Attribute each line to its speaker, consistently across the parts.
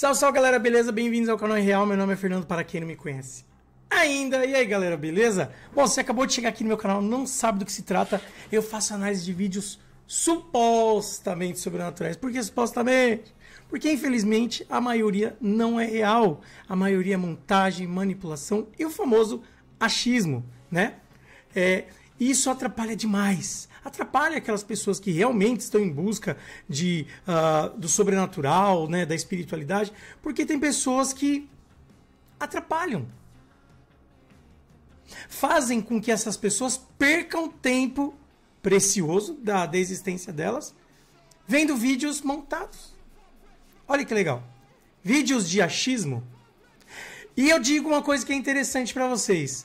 Speaker 1: Salve, salve galera, beleza? Bem-vindos ao canal Real. Meu nome é Fernando, para quem não me conhece ainda. E aí galera, beleza? Bom, você acabou de chegar aqui no meu canal, não sabe do que se trata. Eu faço análise de vídeos supostamente sobrenaturais. Por que supostamente? Porque infelizmente a maioria não é real. A maioria é montagem, manipulação e o famoso achismo, né? É, e isso atrapalha demais. Atrapalha aquelas pessoas que realmente estão em busca de, uh, do sobrenatural, né, da espiritualidade, porque tem pessoas que atrapalham. Fazem com que essas pessoas percam tempo precioso da, da existência delas vendo vídeos montados. Olha que legal. Vídeos de achismo. E eu digo uma coisa que é interessante para vocês.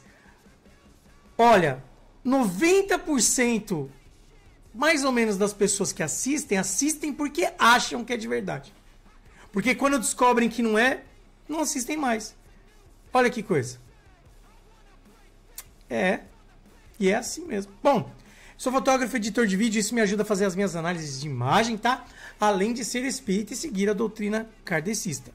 Speaker 1: Olha, 90% mais ou menos das pessoas que assistem, assistem porque acham que é de verdade. Porque quando descobrem que não é, não assistem mais. Olha que coisa. É. E é assim mesmo. Bom, sou fotógrafo, editor de vídeo, isso me ajuda a fazer as minhas análises de imagem, tá? Além de ser espírita e seguir a doutrina kardecista.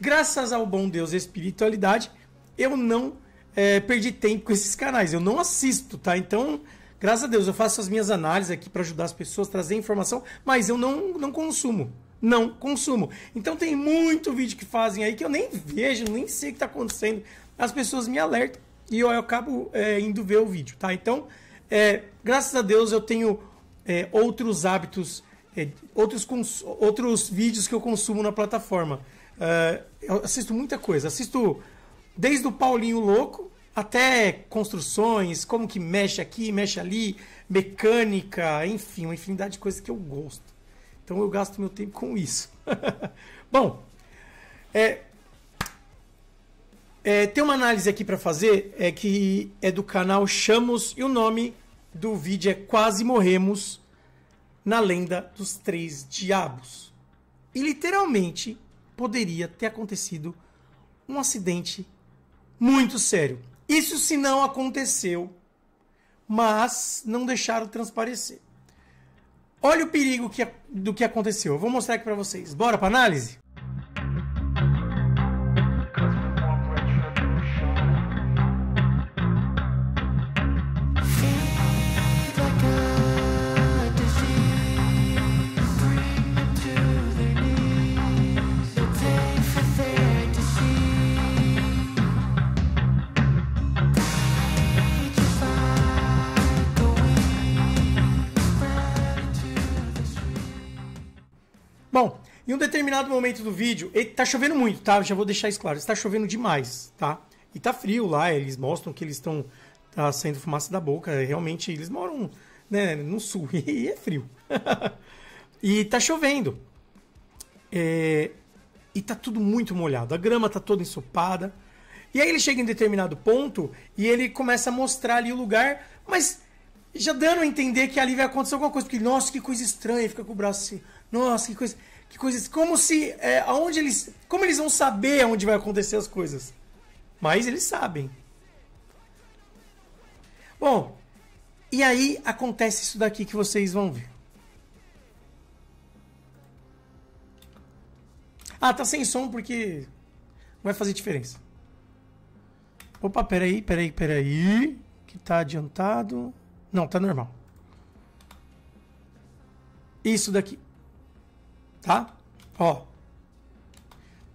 Speaker 1: Graças ao bom Deus e espiritualidade, eu não é, perdi tempo com esses canais. Eu não assisto, tá? Então, graças a Deus, eu faço as minhas análises aqui para ajudar as pessoas, trazer informação, mas eu não, não consumo. Não consumo. Então tem muito vídeo que fazem aí que eu nem vejo, nem sei o que está acontecendo. As pessoas me alertam e eu, eu acabo é, indo ver o vídeo, tá? Então, é, graças a Deus eu tenho é, outros hábitos, é, outros, outros vídeos que eu consumo na plataforma. É, eu assisto muita coisa. Assisto desde o Paulinho louco até construções, como que mexe aqui, mexe ali, mecânica, enfim, uma infinidade de coisas que eu gosto. Então eu gasto meu tempo com isso. Bom, é, é, tem uma análise aqui para fazer é que é do canal Chamos e o nome do vídeo é Quase Morremos na Lenda dos Três Diabos. E literalmente poderia ter acontecido um acidente muito sério. Isso se não aconteceu, mas não deixaram transparecer. Olha o perigo que, do que aconteceu. Eu vou mostrar aqui para vocês. Bora para análise? Em um determinado momento do vídeo, está chovendo muito, tá? Já vou deixar isso claro. Está chovendo demais, tá? E tá frio lá, eles mostram que eles estão tá saindo fumaça da boca. É, realmente, eles moram né, no sul e é frio. e tá chovendo. É... E tá tudo muito molhado. A grama tá toda ensopada. E aí ele chega em determinado ponto e ele começa a mostrar ali o lugar, mas já dando a entender que ali vai acontecer alguma coisa. Porque, nossa, que coisa estranha, fica com o braço assim. Nossa, que coisa. Que coisas. Como se. É, aonde eles. Como eles vão saber aonde vai acontecer as coisas? Mas eles sabem. Bom, e aí acontece isso daqui que vocês vão ver. Ah, tá sem som porque vai fazer diferença. Opa, peraí, peraí, peraí. Que tá adiantado. Não, tá normal. Isso daqui tá? Ó,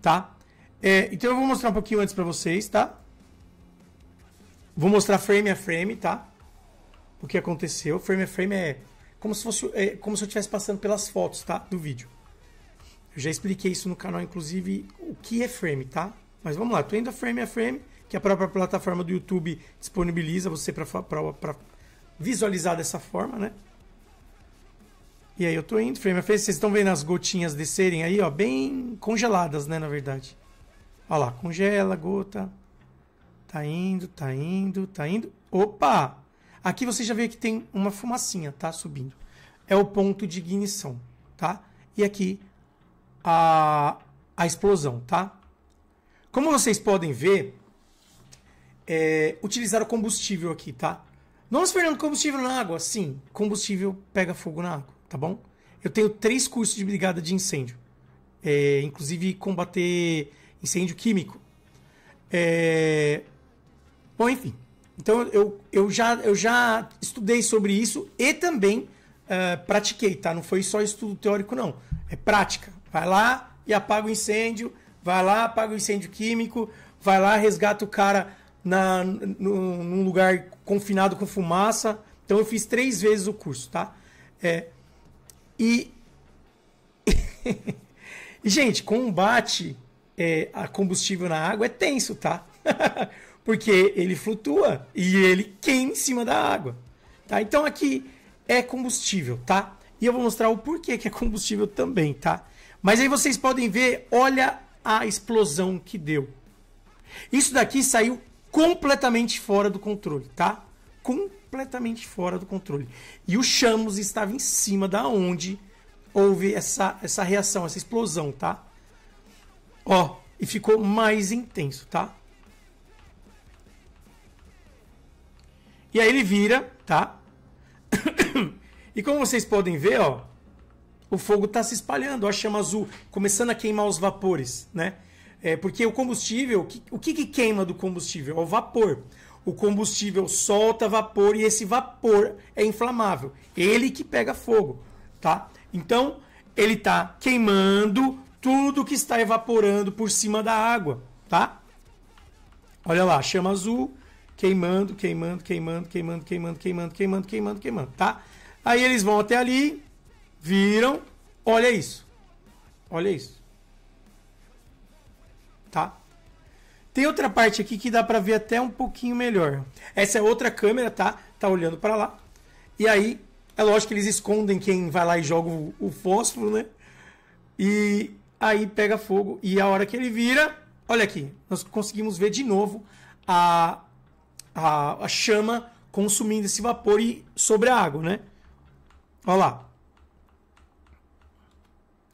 Speaker 1: tá? É, então eu vou mostrar um pouquinho antes para vocês, tá? Vou mostrar frame a frame, tá? O que aconteceu. Frame a frame é como se fosse é, como se eu estivesse passando pelas fotos, tá? Do vídeo. Eu já expliquei isso no canal, inclusive, o que é frame, tá? Mas vamos lá, tô indo a frame a frame, que a própria plataforma do YouTube disponibiliza você para visualizar dessa forma, né? E aí eu tô indo, frame a frame. Vocês estão vendo as gotinhas descerem aí, ó, bem congeladas, né, na verdade. Olha lá, congela, gota. Tá indo, tá indo, tá indo. Opa! Aqui você já vê que tem uma fumacinha, tá? Subindo. É o ponto de ignição, tá? E aqui a, a explosão, tá? Como vocês podem ver, é, o combustível aqui, tá? Não esperando combustível na água. Sim, combustível pega fogo na água tá bom? Eu tenho três cursos de brigada de incêndio, é, inclusive combater incêndio químico. É... Bom, enfim. Então eu, eu, já, eu já estudei sobre isso e também uh, pratiquei, tá? Não foi só estudo teórico, não. É prática. Vai lá e apaga o incêndio, vai lá, apaga o incêndio químico, vai lá, resgata o cara na, no num lugar confinado com fumaça. Então eu fiz três vezes o curso, tá? É, e. Gente, combate é, a combustível na água é tenso, tá? Porque ele flutua e ele queima em cima da água. Tá? Então aqui é combustível, tá? E eu vou mostrar o porquê que é combustível também, tá? Mas aí vocês podem ver, olha a explosão que deu. Isso daqui saiu completamente fora do controle, tá? completamente fora do controle. E o Chamos estava em cima da onde houve essa, essa reação, essa explosão, tá? Ó, e ficou mais intenso, tá? E aí ele vira, tá? e como vocês podem ver, ó, o fogo está se espalhando, a chama azul começando a queimar os vapores, né? É, porque o combustível, o que, o que, que queima do combustível? É o vapor. O combustível solta vapor e esse vapor é inflamável. Ele que pega fogo, tá? Então, ele está queimando tudo que está evaporando por cima da água, tá? Olha lá, chama azul, queimando, queimando, queimando, queimando, queimando, queimando, queimando, queimando, queimando, tá? Aí eles vão até ali, viram, olha isso. Olha isso. Tá? Tem outra parte aqui que dá para ver até um pouquinho melhor. Essa é outra câmera, tá? Tá olhando para lá. E aí, é lógico que eles escondem quem vai lá e joga o, o fósforo, né? E aí pega fogo e a hora que ele vira, olha aqui, nós conseguimos ver de novo a, a, a chama consumindo esse vapor e sobre a água, né? Olha lá.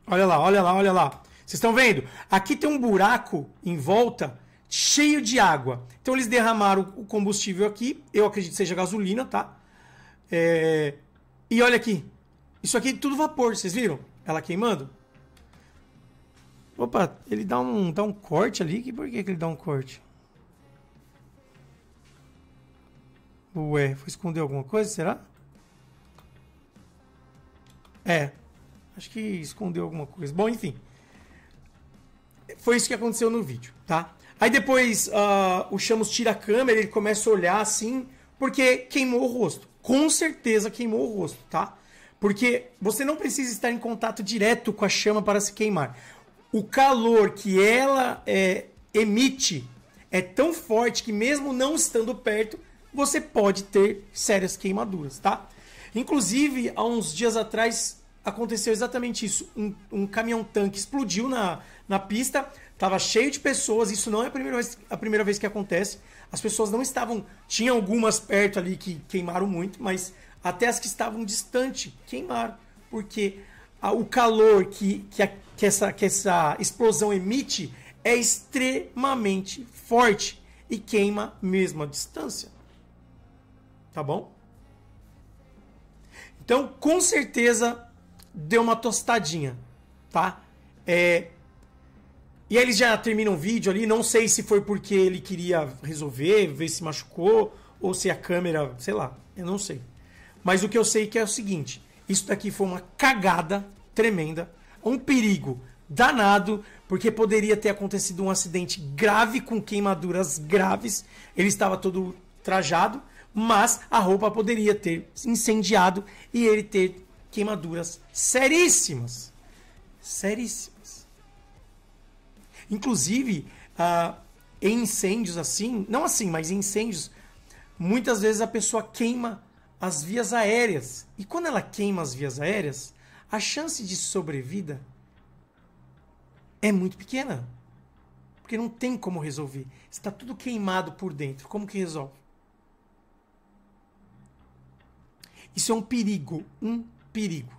Speaker 1: Olha lá, olha lá, olha lá. Vocês estão vendo? Aqui tem um buraco em volta cheio de água. Então eles derramaram o combustível aqui, eu acredito que seja gasolina, tá? É... E olha aqui, isso aqui é tudo vapor, vocês viram? Ela queimando. Opa, ele dá um, dá um corte ali, por que, que ele dá um corte? Ué, foi esconder alguma coisa, será? É, acho que escondeu alguma coisa. Bom, enfim. Foi isso que aconteceu no vídeo, tá? Aí depois uh, o Chamos tira a câmera, ele começa a olhar assim, porque queimou o rosto. Com certeza queimou o rosto, tá? Porque você não precisa estar em contato direto com a chama para se queimar. O calor que ela é, emite é tão forte que, mesmo não estando perto, você pode ter sérias queimaduras, tá? Inclusive, há uns dias atrás aconteceu exatamente isso. Um, um caminhão-tanque explodiu na, na pista, estava cheio de pessoas. Isso não é a primeira, vez, a primeira vez que acontece. As pessoas não estavam. Tinha algumas perto ali que queimaram muito, mas até as que estavam distante queimaram, porque a, o calor que, que, a, que, essa, que essa explosão emite é extremamente forte e queima mesmo a distância. Tá bom? Então, com certeza, deu uma tostadinha, tá? É... E aí eles já terminam o vídeo ali, não sei se foi porque ele queria resolver, ver se machucou, ou se a câmera, sei lá, eu não sei. Mas o que eu sei é que é o seguinte, isso daqui foi uma cagada tremenda, um perigo danado, porque poderia ter acontecido um acidente grave com queimaduras graves. Ele estava todo trajado, mas a roupa poderia ter incendiado e ele ter queimaduras seríssimas. Seríssimas. Inclusive, ah, em incêndios assim, não assim, mas em incêndios, muitas vezes a pessoa queima as vias aéreas. E quando ela queima as vias aéreas, a chance de sobrevida é muito pequena. Porque não tem como resolver. Está tudo queimado por dentro. Como que resolve? Isso é um perigo. Um perigo.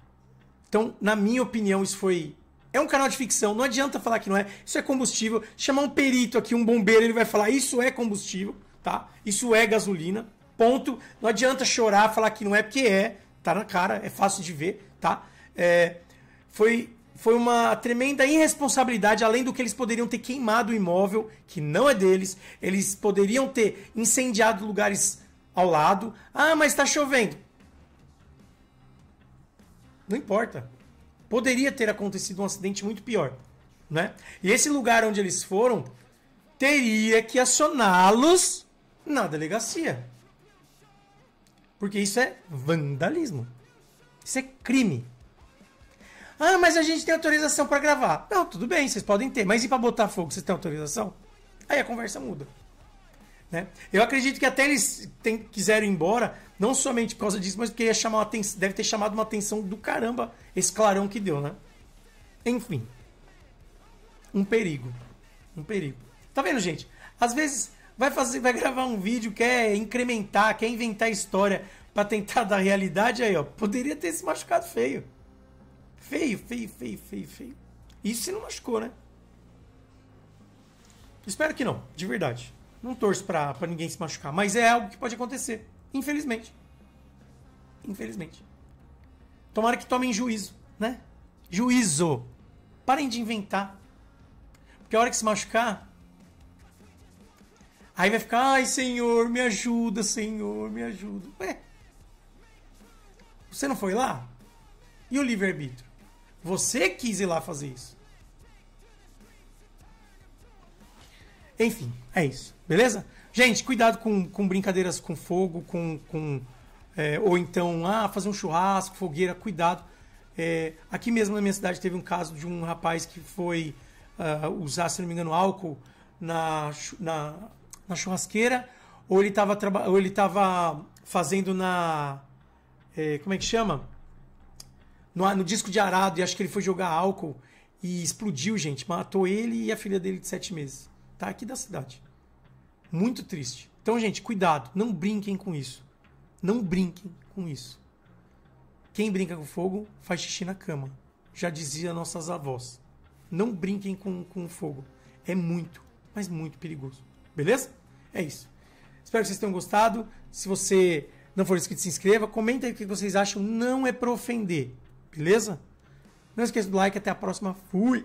Speaker 1: Então, na minha opinião, isso foi. É um canal de ficção, não adianta falar que não é. Isso é combustível. Chamar um perito aqui, um bombeiro, ele vai falar: isso é combustível, tá? Isso é gasolina. Ponto. Não adianta chorar, falar que não é, porque é. Tá na cara, é fácil de ver, tá? É, foi, foi uma tremenda irresponsabilidade, além do que eles poderiam ter queimado o imóvel, que não é deles, eles poderiam ter incendiado lugares ao lado. Ah, mas está chovendo. Não importa. Poderia ter acontecido um acidente muito pior, né? E esse lugar onde eles foram teria que acioná-los na delegacia. Porque isso é vandalismo. Isso é crime. Ah, mas a gente tem autorização para gravar. Não, tudo bem, vocês podem ter. Mas e para botar fogo, vocês têm autorização? Aí a conversa muda. Né? Eu acredito que até eles tem, quiseram ir embora, não somente por causa disso, mas porque ia chamar uma atenção, deve ter chamado uma atenção do caramba esse clarão que deu, né? Enfim. Um perigo. Um perigo. Tá vendo, gente? Às vezes vai fazer, vai gravar um vídeo, quer incrementar, quer inventar história para tentar dar realidade aí, ó. Poderia ter se machucado feio. Feio, feio, feio, feio, feio. Isso se não machucou, né? Espero que não, de verdade. Não torço para ninguém se machucar, mas é algo que pode acontecer. Infelizmente. Infelizmente. Tomara que tomem juízo, né? Juízo. Parem de inventar. Porque a hora que se machucar. Aí vai ficar, ai senhor, me ajuda, senhor, me ajuda. Ué. Você não foi lá? E o livre-arbítrio? Você quis ir lá fazer isso. Enfim, é isso. Beleza? Gente, cuidado com, com brincadeiras com fogo, com. com é, ou então, ah, fazer um churrasco, fogueira, cuidado. É, aqui mesmo na minha cidade teve um caso de um rapaz que foi uh, usar, se não me engano, álcool na, na, na churrasqueira, ou ele estava ou ele tava fazendo na. É, como é que chama? No, no disco de arado, e acho que ele foi jogar álcool e explodiu, gente. Matou ele e a filha dele de sete meses. Tá aqui da cidade. Muito triste. Então, gente, cuidado, não brinquem com isso. Não brinquem com isso. Quem brinca com fogo faz xixi na cama. Já dizia nossas avós. Não brinquem com, com fogo. É muito, mas muito perigoso. Beleza? É isso. Espero que vocês tenham gostado. Se você não for inscrito, se inscreva. Comenta aí o que vocês acham. Não é para ofender. Beleza? Não esqueça do like. Até a próxima. Fui!